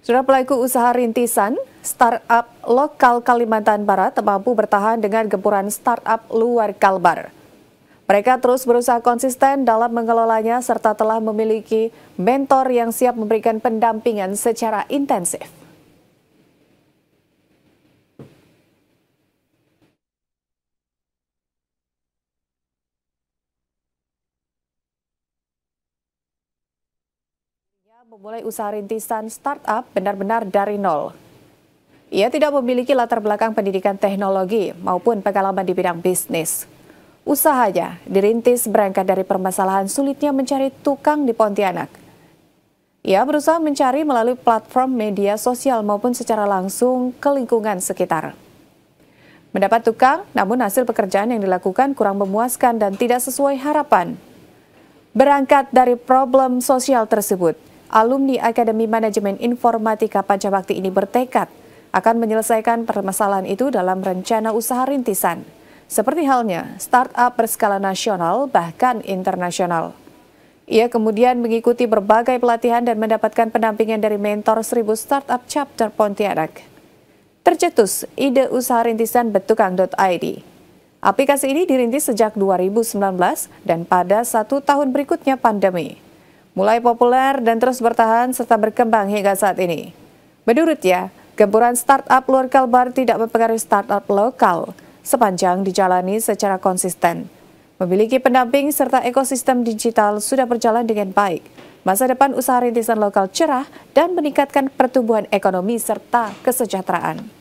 Sudah pelaku usaha rintisan, startup lokal Kalimantan Barat mampu bertahan dengan gempuran startup luar Kalbar. Mereka terus berusaha konsisten dalam mengelolanya serta telah memiliki mentor yang siap memberikan pendampingan secara intensif. memulai usaha rintisan startup benar-benar dari nol. Ia tidak memiliki latar belakang pendidikan teknologi maupun pengalaman di bidang bisnis. Usahanya dirintis berangkat dari permasalahan sulitnya mencari tukang di Pontianak. Ia berusaha mencari melalui platform media sosial maupun secara langsung ke lingkungan sekitar. Mendapat tukang, namun hasil pekerjaan yang dilakukan kurang memuaskan dan tidak sesuai harapan. Berangkat dari problem sosial tersebut, alumni Akademi Manajemen Informatika Pancawakti ini bertekad akan menyelesaikan permasalahan itu dalam rencana usaha rintisan, seperti halnya startup berskala nasional bahkan internasional. Ia kemudian mengikuti berbagai pelatihan dan mendapatkan pendampingan dari mentor seribu startup chapter Pontianak. Tercetus ide usaha rintisan betukang.id. Aplikasi ini dirintis sejak 2019 dan pada satu tahun berikutnya pandemi mulai populer dan terus bertahan serta berkembang hingga saat ini. Menurutnya, gempuran startup luar Kalbar tidak mempengaruhi startup lokal sepanjang dijalani secara konsisten. Memiliki pendamping serta ekosistem digital sudah berjalan dengan baik. Masa depan usaha rintisan lokal cerah dan meningkatkan pertumbuhan ekonomi serta kesejahteraan.